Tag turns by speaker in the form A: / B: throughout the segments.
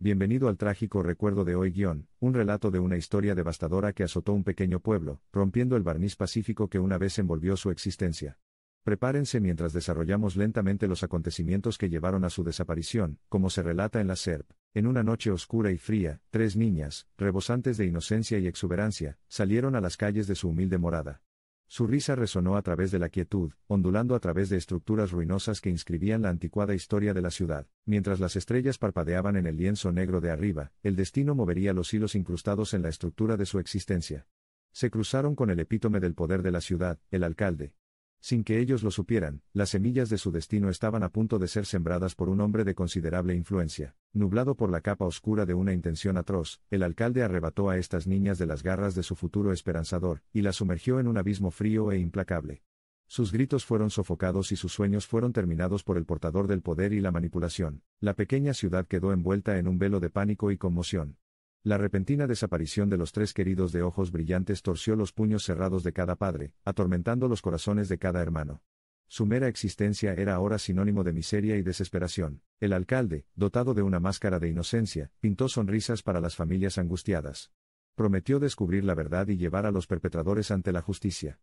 A: Bienvenido al trágico recuerdo de hoy guión, un relato de una historia devastadora que azotó un pequeño pueblo, rompiendo el barniz pacífico que una vez envolvió su existencia. Prepárense mientras desarrollamos lentamente los acontecimientos que llevaron a su desaparición, como se relata en la SERP. En una noche oscura y fría, tres niñas, rebosantes de inocencia y exuberancia, salieron a las calles de su humilde morada. Su risa resonó a través de la quietud, ondulando a través de estructuras ruinosas que inscribían la anticuada historia de la ciudad. Mientras las estrellas parpadeaban en el lienzo negro de arriba, el destino movería los hilos incrustados en la estructura de su existencia. Se cruzaron con el epítome del poder de la ciudad, el alcalde, sin que ellos lo supieran, las semillas de su destino estaban a punto de ser sembradas por un hombre de considerable influencia. Nublado por la capa oscura de una intención atroz, el alcalde arrebató a estas niñas de las garras de su futuro esperanzador, y las sumergió en un abismo frío e implacable. Sus gritos fueron sofocados y sus sueños fueron terminados por el portador del poder y la manipulación. La pequeña ciudad quedó envuelta en un velo de pánico y conmoción. La repentina desaparición de los tres queridos de ojos brillantes torció los puños cerrados de cada padre, atormentando los corazones de cada hermano. Su mera existencia era ahora sinónimo de miseria y desesperación. El alcalde, dotado de una máscara de inocencia, pintó sonrisas para las familias angustiadas. Prometió descubrir la verdad y llevar a los perpetradores ante la justicia.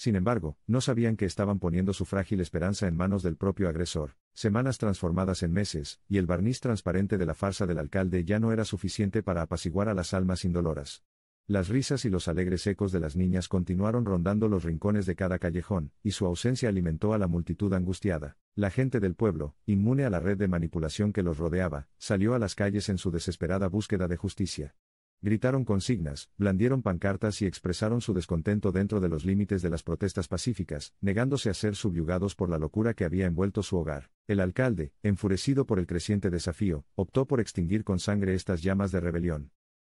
A: Sin embargo, no sabían que estaban poniendo su frágil esperanza en manos del propio agresor. Semanas transformadas en meses, y el barniz transparente de la farsa del alcalde ya no era suficiente para apaciguar a las almas indoloras. Las risas y los alegres ecos de las niñas continuaron rondando los rincones de cada callejón, y su ausencia alimentó a la multitud angustiada. La gente del pueblo, inmune a la red de manipulación que los rodeaba, salió a las calles en su desesperada búsqueda de justicia. Gritaron consignas, blandieron pancartas y expresaron su descontento dentro de los límites de las protestas pacíficas, negándose a ser subyugados por la locura que había envuelto su hogar. El alcalde, enfurecido por el creciente desafío, optó por extinguir con sangre estas llamas de rebelión.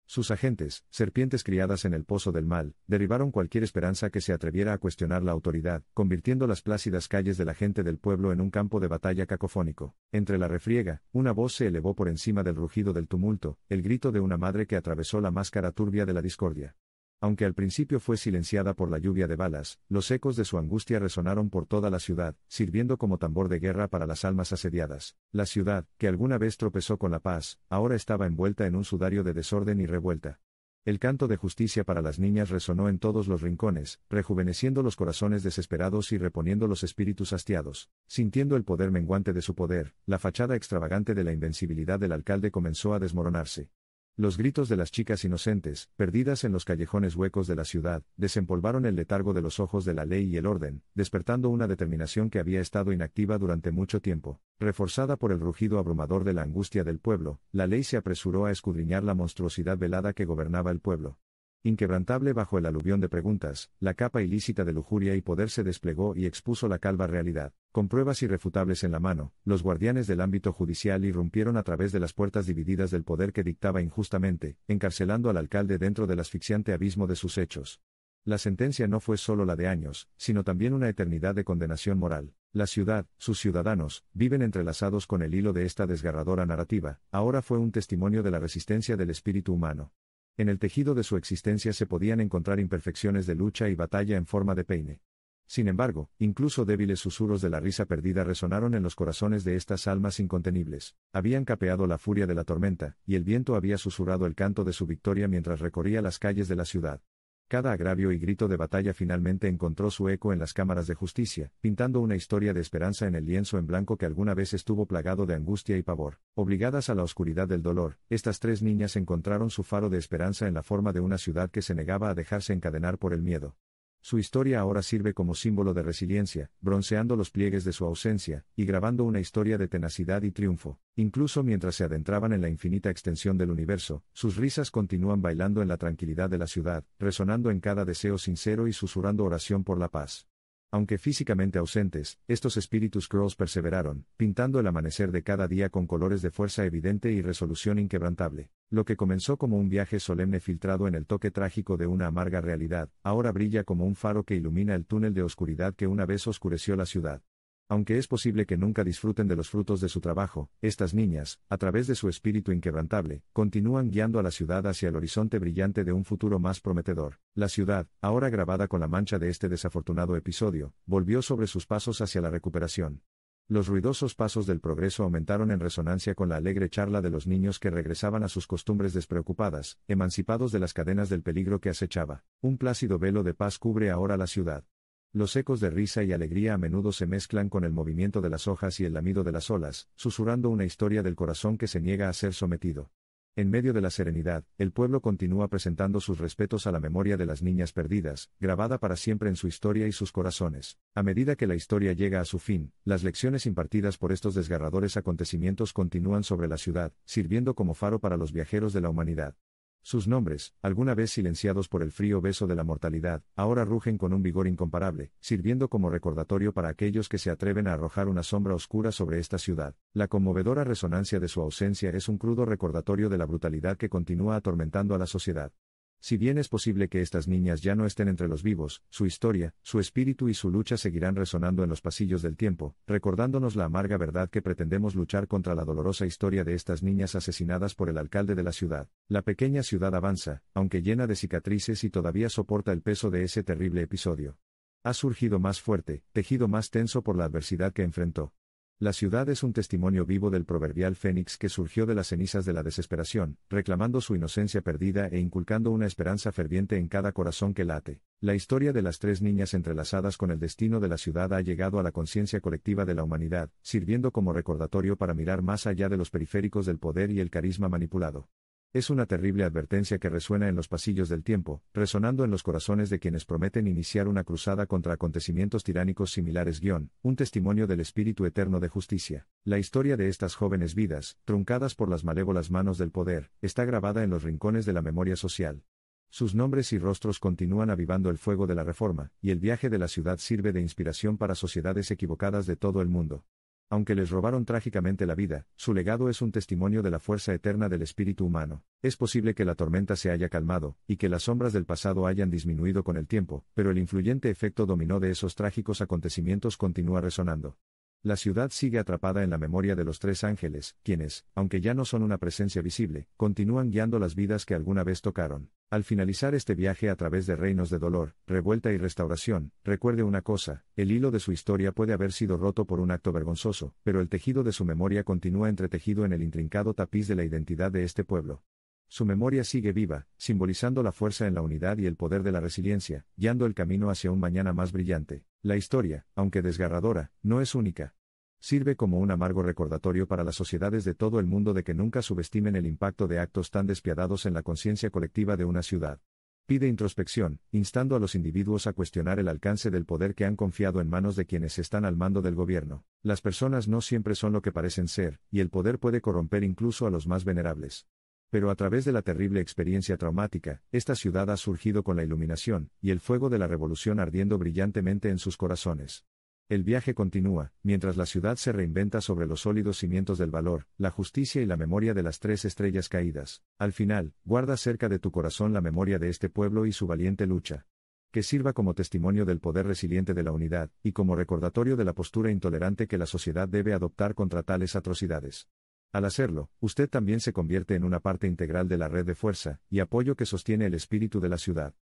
A: Sus agentes, serpientes criadas en el pozo del mal, derribaron cualquier esperanza que se atreviera a cuestionar la autoridad, convirtiendo las plácidas calles de la gente del pueblo en un campo de batalla cacofónico. Entre la refriega, una voz se elevó por encima del rugido del tumulto, el grito de una madre que atravesó la máscara turbia de la discordia. Aunque al principio fue silenciada por la lluvia de balas, los ecos de su angustia resonaron por toda la ciudad, sirviendo como tambor de guerra para las almas asediadas. La ciudad, que alguna vez tropezó con la paz, ahora estaba envuelta en un sudario de desorden y revuelta. El canto de justicia para las niñas resonó en todos los rincones, rejuveneciendo los corazones desesperados y reponiendo los espíritus hastiados. Sintiendo el poder menguante de su poder, la fachada extravagante de la invencibilidad del alcalde comenzó a desmoronarse. Los gritos de las chicas inocentes, perdidas en los callejones huecos de la ciudad, desempolvaron el letargo de los ojos de la ley y el orden, despertando una determinación que había estado inactiva durante mucho tiempo. Reforzada por el rugido abrumador de la angustia del pueblo, la ley se apresuró a escudriñar la monstruosidad velada que gobernaba el pueblo. Inquebrantable bajo el aluvión de preguntas, la capa ilícita de lujuria y poder se desplegó y expuso la calva realidad. Con pruebas irrefutables en la mano, los guardianes del ámbito judicial irrumpieron a través de las puertas divididas del poder que dictaba injustamente, encarcelando al alcalde dentro del asfixiante abismo de sus hechos. La sentencia no fue solo la de años, sino también una eternidad de condenación moral. La ciudad, sus ciudadanos, viven entrelazados con el hilo de esta desgarradora narrativa, ahora fue un testimonio de la resistencia del espíritu humano. En el tejido de su existencia se podían encontrar imperfecciones de lucha y batalla en forma de peine. Sin embargo, incluso débiles susurros de la risa perdida resonaron en los corazones de estas almas incontenibles. Habían capeado la furia de la tormenta, y el viento había susurrado el canto de su victoria mientras recorría las calles de la ciudad. Cada agravio y grito de batalla finalmente encontró su eco en las cámaras de justicia, pintando una historia de esperanza en el lienzo en blanco que alguna vez estuvo plagado de angustia y pavor. Obligadas a la oscuridad del dolor, estas tres niñas encontraron su faro de esperanza en la forma de una ciudad que se negaba a dejarse encadenar por el miedo. Su historia ahora sirve como símbolo de resiliencia, bronceando los pliegues de su ausencia, y grabando una historia de tenacidad y triunfo. Incluso mientras se adentraban en la infinita extensión del universo, sus risas continúan bailando en la tranquilidad de la ciudad, resonando en cada deseo sincero y susurrando oración por la paz. Aunque físicamente ausentes, estos espíritus girls perseveraron, pintando el amanecer de cada día con colores de fuerza evidente y resolución inquebrantable. Lo que comenzó como un viaje solemne filtrado en el toque trágico de una amarga realidad, ahora brilla como un faro que ilumina el túnel de oscuridad que una vez oscureció la ciudad. Aunque es posible que nunca disfruten de los frutos de su trabajo, estas niñas, a través de su espíritu inquebrantable, continúan guiando a la ciudad hacia el horizonte brillante de un futuro más prometedor. La ciudad, ahora grabada con la mancha de este desafortunado episodio, volvió sobre sus pasos hacia la recuperación. Los ruidosos pasos del progreso aumentaron en resonancia con la alegre charla de los niños que regresaban a sus costumbres despreocupadas, emancipados de las cadenas del peligro que acechaba. Un plácido velo de paz cubre ahora la ciudad. Los ecos de risa y alegría a menudo se mezclan con el movimiento de las hojas y el lamido de las olas, susurrando una historia del corazón que se niega a ser sometido. En medio de la serenidad, el pueblo continúa presentando sus respetos a la memoria de las niñas perdidas, grabada para siempre en su historia y sus corazones. A medida que la historia llega a su fin, las lecciones impartidas por estos desgarradores acontecimientos continúan sobre la ciudad, sirviendo como faro para los viajeros de la humanidad. Sus nombres, alguna vez silenciados por el frío beso de la mortalidad, ahora rugen con un vigor incomparable, sirviendo como recordatorio para aquellos que se atreven a arrojar una sombra oscura sobre esta ciudad. La conmovedora resonancia de su ausencia es un crudo recordatorio de la brutalidad que continúa atormentando a la sociedad. Si bien es posible que estas niñas ya no estén entre los vivos, su historia, su espíritu y su lucha seguirán resonando en los pasillos del tiempo, recordándonos la amarga verdad que pretendemos luchar contra la dolorosa historia de estas niñas asesinadas por el alcalde de la ciudad. La pequeña ciudad avanza, aunque llena de cicatrices y todavía soporta el peso de ese terrible episodio. Ha surgido más fuerte, tejido más tenso por la adversidad que enfrentó. La ciudad es un testimonio vivo del proverbial fénix que surgió de las cenizas de la desesperación, reclamando su inocencia perdida e inculcando una esperanza ferviente en cada corazón que late. La historia de las tres niñas entrelazadas con el destino de la ciudad ha llegado a la conciencia colectiva de la humanidad, sirviendo como recordatorio para mirar más allá de los periféricos del poder y el carisma manipulado. Es una terrible advertencia que resuena en los pasillos del tiempo, resonando en los corazones de quienes prometen iniciar una cruzada contra acontecimientos tiránicos similares guión, un testimonio del espíritu eterno de justicia. La historia de estas jóvenes vidas, truncadas por las malévolas manos del poder, está grabada en los rincones de la memoria social. Sus nombres y rostros continúan avivando el fuego de la reforma, y el viaje de la ciudad sirve de inspiración para sociedades equivocadas de todo el mundo aunque les robaron trágicamente la vida, su legado es un testimonio de la fuerza eterna del espíritu humano. Es posible que la tormenta se haya calmado, y que las sombras del pasado hayan disminuido con el tiempo, pero el influyente efecto dominó de esos trágicos acontecimientos continúa resonando. La ciudad sigue atrapada en la memoria de los tres ángeles, quienes, aunque ya no son una presencia visible, continúan guiando las vidas que alguna vez tocaron. Al finalizar este viaje a través de reinos de dolor, revuelta y restauración, recuerde una cosa, el hilo de su historia puede haber sido roto por un acto vergonzoso, pero el tejido de su memoria continúa entretejido en el intrincado tapiz de la identidad de este pueblo. Su memoria sigue viva, simbolizando la fuerza en la unidad y el poder de la resiliencia, guiando el camino hacia un mañana más brillante. La historia, aunque desgarradora, no es única, sirve como un amargo recordatorio para las sociedades de todo el mundo de que nunca subestimen el impacto de actos tan despiadados en la conciencia colectiva de una ciudad. Pide introspección, instando a los individuos a cuestionar el alcance del poder que han confiado en manos de quienes están al mando del gobierno. Las personas no siempre son lo que parecen ser, y el poder puede corromper incluso a los más venerables. Pero a través de la terrible experiencia traumática, esta ciudad ha surgido con la iluminación, y el fuego de la revolución ardiendo brillantemente en sus corazones. El viaje continúa, mientras la ciudad se reinventa sobre los sólidos cimientos del valor, la justicia y la memoria de las tres estrellas caídas. Al final, guarda cerca de tu corazón la memoria de este pueblo y su valiente lucha. Que sirva como testimonio del poder resiliente de la unidad, y como recordatorio de la postura intolerante que la sociedad debe adoptar contra tales atrocidades. Al hacerlo, usted también se convierte en una parte integral de la red de fuerza y apoyo que sostiene el espíritu de la ciudad.